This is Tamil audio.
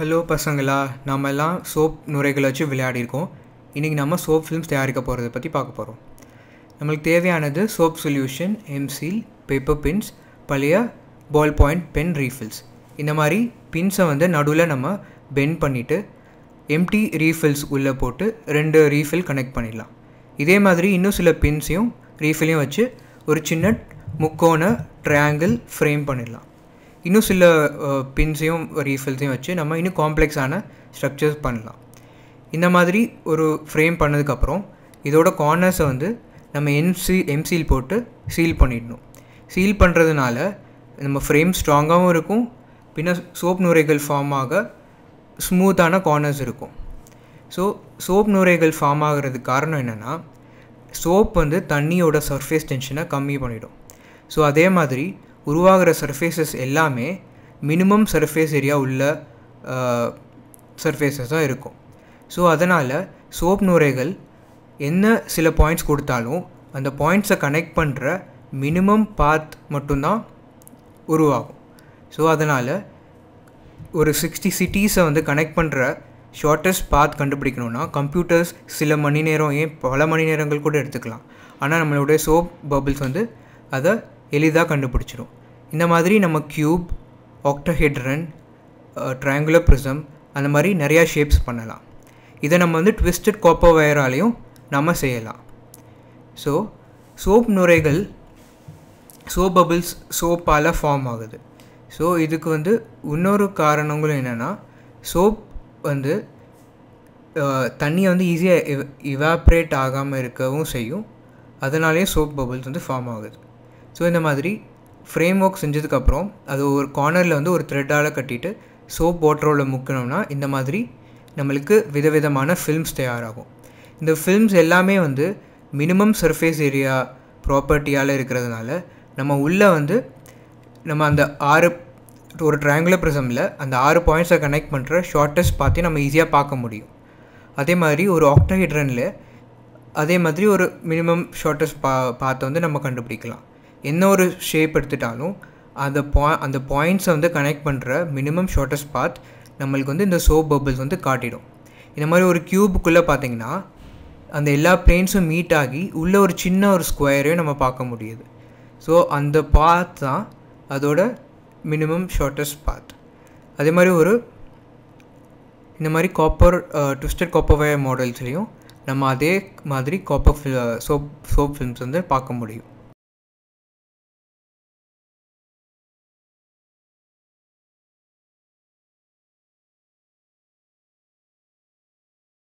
ஹலோ பசங்களா எல்லாம் சோப் நுரைகளை வச்சு விளையாடிருக்கோம் இன்றைக்கி நம்ம சோப் ஃபிலிம்ஸ் தயாரிக்க போகிறத பற்றி பார்க்க போகிறோம் நம்மளுக்கு தேவையானது soap solution M seal paper pins பழைய பால் பாயிண்ட் பென் ரீஃபில்ஸ் இந்த மாதிரி பின்ஸை வந்து நடுவில் நம்ம பென் பண்ணிவிட்டு எம்டி ரீஃபில்ஸ் உள்ளே போட்டு ரெண்டு ரீஃபில் கனெக்ட் பண்ணிடலாம் இதே மாதிரி இன்னும் சில பின்ஸையும் ரீஃபிலையும் வச்சு ஒரு சின்ன முக்கோண ட்ரையாங்கிள் ஃப்ரேம் பண்ணிடலாம் இன்னும் சில பின்ஸையும் ரீஃபில்ஸையும் வச்சு நம்ம இன்னும் காம்ப்ளெக்ஸான ஸ்ட்ரக்சர்ஸ் பண்ணலாம் இந்த மாதிரி ஒரு ஃப்ரேம் பண்ணதுக்கப்புறம் இதோட கார்னர்ஸை வந்து நம்ம எம்சி எம்சீல் போட்டு சீல் பண்ணிடணும் சீல் பண்ணுறதுனால நம்ம ஃப்ரேம் ஸ்ட்ராங்காகவும் இருக்கும் பின்ன சோப் நுரைகள் ஃபார்ம் ஆக ஸ்மூத்தான கார்னர்ஸ் இருக்கும் ஸோ சோப் நுரைகள் ஃபார்ம் ஆகிறதுக்கு காரணம் என்னென்னா சோப் வந்து தண்ணியோட சர்ஃபேஸ் டென்ஷனை கம்மி பண்ணிவிடும் ஸோ அதே மாதிரி உருவாகிற சர்ஃபேசஸ் எல்லாமே மினிமம் சர்ஃபேஸ் ஏரியா உள்ள தான் இருக்கும் ஸோ அதனால் சோப் நுரைகள் என்ன சில பாயிண்ட்ஸ் கொடுத்தாலும் அந்த பாயிண்ட்ஸை கனெக்ட் பண்ணுற மினிமம் பாத் மட்டும்தான் உருவாகும் ஸோ அதனால் ஒரு சிக்ஸ்டி சிட்டிஸை வந்து கனெக்ட் பண்ணுற ஷார்ட்டஸ்ட் பாத் கண்டுபிடிக்கணுன்னா கம்ப்யூட்டர்ஸ் சில மணி நேரம் ஏன் பல மணி நேரங்கள் கூட எடுத்துக்கலாம் ஆனால் நம்மளுடைய சோப் பபிள்ஸ் வந்து அதை எளிதாக கண்டுபிடிச்சிடும் இந்த மாதிரி நம்ம க்யூப் ஆக்டஹெட்ரன் ட்ரையாங்குலர் ப்ரிசம் அந்த மாதிரி நிறையா ஷேப்ஸ் பண்ணலாம் இதை நம்ம வந்து ட்விஸ்டட் காப்பர் வயராலையும் நம்ம செய்யலாம் ஸோ சோப் நுரைகள் சோப் பபிள்ஸ் சோப்பால் ஃபார்ம் ஆகுது ஸோ இதுக்கு வந்து இன்னொரு காரணங்களும் என்னென்னா சோப் வந்து தண்ணியை வந்து ஈஸியாக இவ் இவாப்ரேட் ஆகாமல் இருக்கவும் செய்யும் அதனாலேயே சோப் பபிள்ஸ் வந்து ஃபார்ம் ஆகுது ஸோ இந்த மாதிரி ஃப்ரேம் ஒர்க் செஞ்சதுக்கப்புறம் அது ஒரு கார்னரில் வந்து ஒரு த்ரெட்டால் கட்டிட்டு சோப் வாட்டரோவில் முக்கினோம்னா இந்த மாதிரி நம்மளுக்கு விதவிதமான ஃபில்ம்ஸ் தயாராகும் இந்த ஃபில்ம்ஸ் எல்லாமே வந்து மினிமம் சர்ஃபேஸ் ஏரியா ப்ராப்பர்ட்டியால் இருக்கிறதுனால நம்ம உள்ளே வந்து நம்ம அந்த ஆறு ஒரு ட்ரையாங்குலர் ப்ரிசமில் அந்த ஆறு பாயிண்ட்ஸை கனெக்ட் பண்ணுற ஷார்ட்டஸ்ட் பார்த்து நம்ம ஈஸியாக பார்க்க முடியும் அதே மாதிரி ஒரு ஆக்டோஹைட்ரனில் அதே மாதிரி ஒரு மினிமம் ஷார்ட்டஸ்ட் பா பார்த்து வந்து நம்ம கண்டுபிடிக்கலாம் என்ன ஒரு ஷேப் எடுத்துட்டாலும் அந்த பா அந்த பாயிண்ட்ஸை வந்து கனெக்ட் பண்ணுற மினிமம் ஷார்ட்டஸ்ட் பாத் நம்மளுக்கு வந்து இந்த சோப் பபிள்ஸ் வந்து காட்டிடும் இந்த மாதிரி ஒரு க்யூபுக்குள்ளே பார்த்தீங்கன்னா அந்த எல்லா பிளேன்ஸும் மீட் ஆகி உள்ளே ஒரு சின்ன ஒரு ஸ்கொயரையும் நம்ம பார்க்க முடியுது ஸோ அந்த பாத் தான் அதோட மினிமம் ஷார்ட்டஸ்ட் பாத் அதே மாதிரி ஒரு இந்த மாதிரி காப்பர் ட்விஸ்டட் காப்பர் வயர் மாடல்ஸ்லேயும் நம்ம அதே மாதிரி காப்பர் சோப் சோப் ஃபிலிம்ஸ் வந்து பார்க்க முடியும்